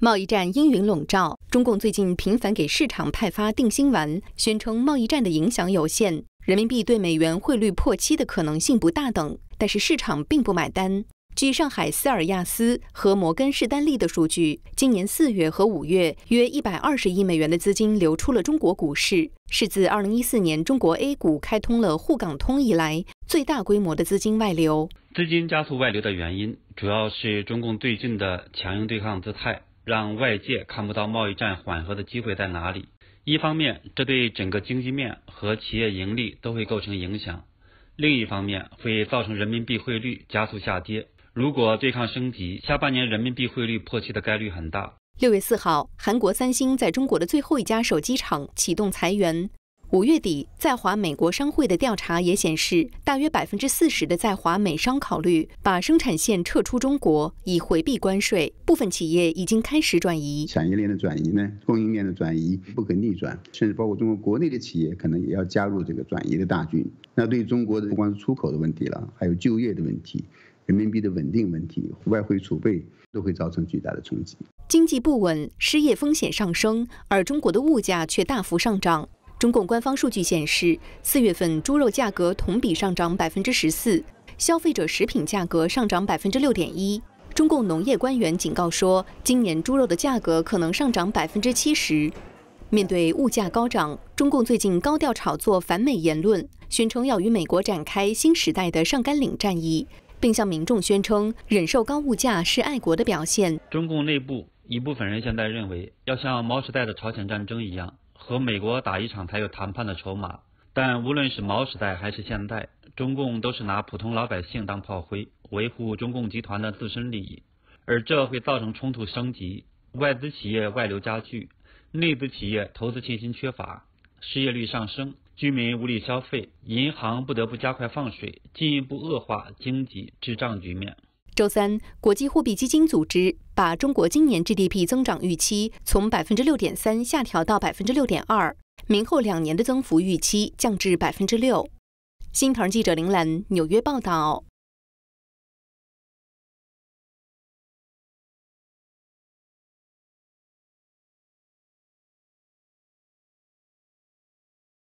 贸易战阴云笼罩，中共最近频繁给市场派发定心丸，宣称贸易战的影响有限，人民币对美元汇率破七的可能性不大等。但是市场并不买单。据上海斯尔亚斯和摩根士丹利的数据，今年四月和五月，约一百二十亿美元的资金流出了中国股市，是自二零一四年中国 A 股开通了沪港通以来最大规模的资金外流。资金加速外流的原因，主要是中共最近的强硬对抗姿态。让外界看不到贸易战缓和的机会在哪里？一方面，这对整个经济面和企业盈利都会构成影响；另一方面，会造成人民币汇率加速下跌。如果对抗升级，下半年人民币汇率破七的概率很大。六月四号，韩国三星在中国的最后一家手机厂启动裁员。五月底，在华美国商会的调查也显示，大约百分之四十的在华美商考虑把生产线撤出中国，以回避关税。部分企业已经开始转移产业链的转移呢，供应链的转移不可逆转，甚至包括中国国内的企业，可能也要加入这个转移的大军。那对中国的不光是出口的问题了，还有就业的问题、人民币的稳定问题、外汇储备都会造成巨大的冲击。经济不稳，失业风险上升，而中国的物价却大幅上涨。中共官方数据显示，四月份猪肉价格同比上涨百分之十四，消费者食品价格上涨百分之六点一。中共农业官员警告说，今年猪肉的价格可能上涨百分之七十。面对物价高涨，中共最近高调炒作反美言论，宣称要与美国展开新时代的上甘岭战役，并向民众宣称忍受高物价是爱国的表现。中共内部一部分人现在认为，要像毛时代的朝鲜战争一样。和美国打一场才有谈判的筹码，但无论是毛时代还是现在，中共都是拿普通老百姓当炮灰，维护中共集团的自身利益，而这会造成冲突升级，外资企业外流加剧，内资企业投资信心缺乏，失业率上升，居民无力消费，银行不得不加快放水，进一步恶化经济滞胀局面。周三，国际货币基金组织。把中国今年 GDP 增长预期从百分之六点三下调到百分之六点二，明后两年的增幅预期降至百分之六。新唐记者林兰，纽约报道。